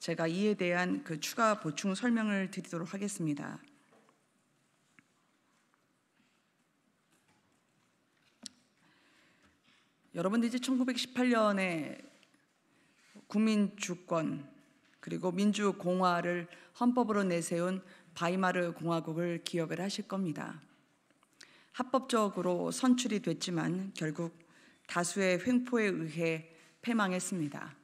제가 이에 대한 그 추가 보충 설명을 드리도록 하겠습니다. 여러분들 이제 1918년에 국민주권 그리고 민주공화를 헌법으로 내세운 바이마르 공화국을 기억을 하실 겁니다. 합법적으로 선출이 됐지만 결국 다수의 횡포에 의해 패망했습니다.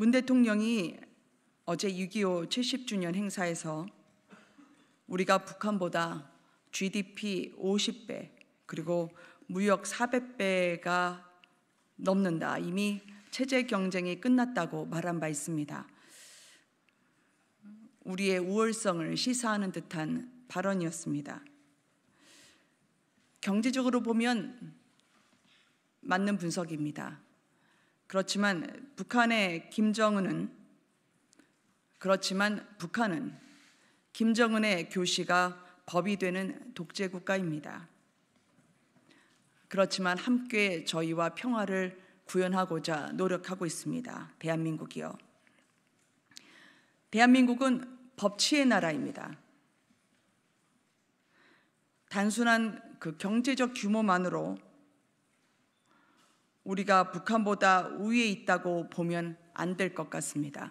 문 대통령이 어제 6.25 70주년 행사에서 우리가 북한보다 GDP 50배 그리고 무역 400배가 넘는다. 이미 체제 경쟁이 끝났다고 말한 바 있습니다. 우리의 우월성을 시사하는 듯한 발언이었습니다. 경제적으로 보면 맞는 분석입니다. 그렇지만 북한의 김정은은 그렇지만 북한은 김정은의 교시가 법이 되는 독재 국가입니다. 그렇지만 함께 저희와 평화를 구현하고자 노력하고 있습니다. 대한민국이요. 대한민국은 법치의 나라입니다. 단순한 그 경제적 규모만으로 우리가 북한보다 우위에 있다고 보면 안 될 것 같습니다.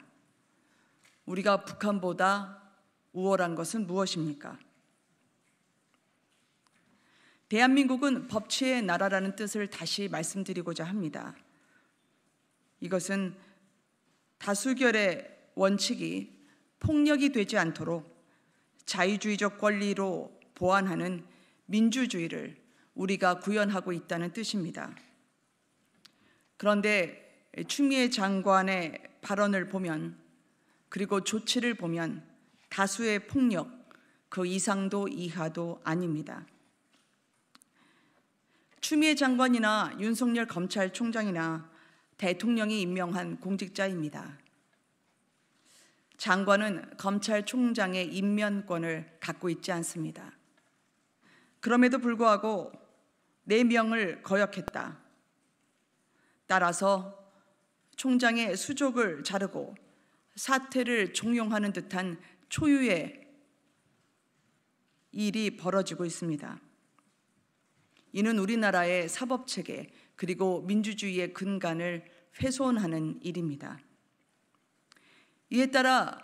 우리가 북한보다 우월한 것은 무엇입니까? 대한민국은 법치의 나라라는 뜻을 다시 말씀드리고자 합니다. 이것은 다수결의 원칙이 폭력이 되지 않도록 자유주의적 권리로 보완하는 민주주의를 우리가 구현하고 있다는 뜻입니다. 그런데 추미애 장관의 발언을 보면 그리고 조치를 보면 다수의 폭력 그 이상도 이하도 아닙니다. 추미애 장관이나 윤석열 검찰총장이나 대통령이 임명한 공직자입니다. 장관은 검찰총장의 임면권을 갖고 있지 않습니다. 그럼에도 불구하고 네 명을 거역했다. 따라서 총장의 수족을 자르고 사태를 종용하는 듯한 초유의 일이 벌어지고 있습니다. 이는 우리나라의 사법 체계 그리고 민주주의의 근간을 훼손하는 일입니다. 이에 따라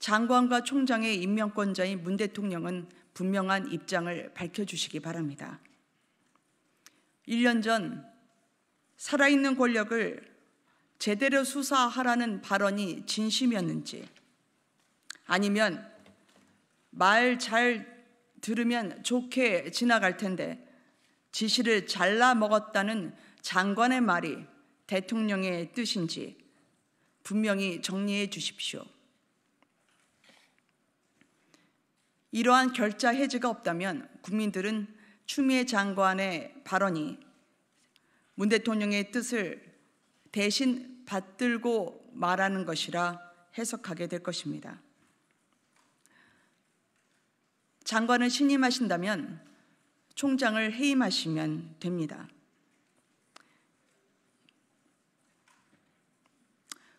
장관과 총장의 임명권자인 문 대통령은 분명한 입장을 밝혀주시기 바랍니다. 1년 전 살아있는 권력을 제대로 수사하라는 발언이 진심이었는지 아니면 말 잘 들으면 좋게 지나갈 텐데 지시를 잘라 먹었다는 장관의 말이 대통령의 뜻인지 분명히 정리해 주십시오. 이러한 결자 해지가 없다면 국민들은 추미애 장관의 발언이 문 대통령의 뜻을 대신 받들고 말하는 것이라 해석하게 될 것입니다. 장관을 신임하신다면 총장을 해임하시면 됩니다.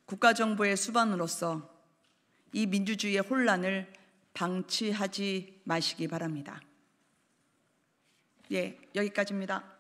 국가정부의 수반으로서 이 민주주의의 혼란을 방치하지 마시기 바랍니다. 예, 여기까지입니다.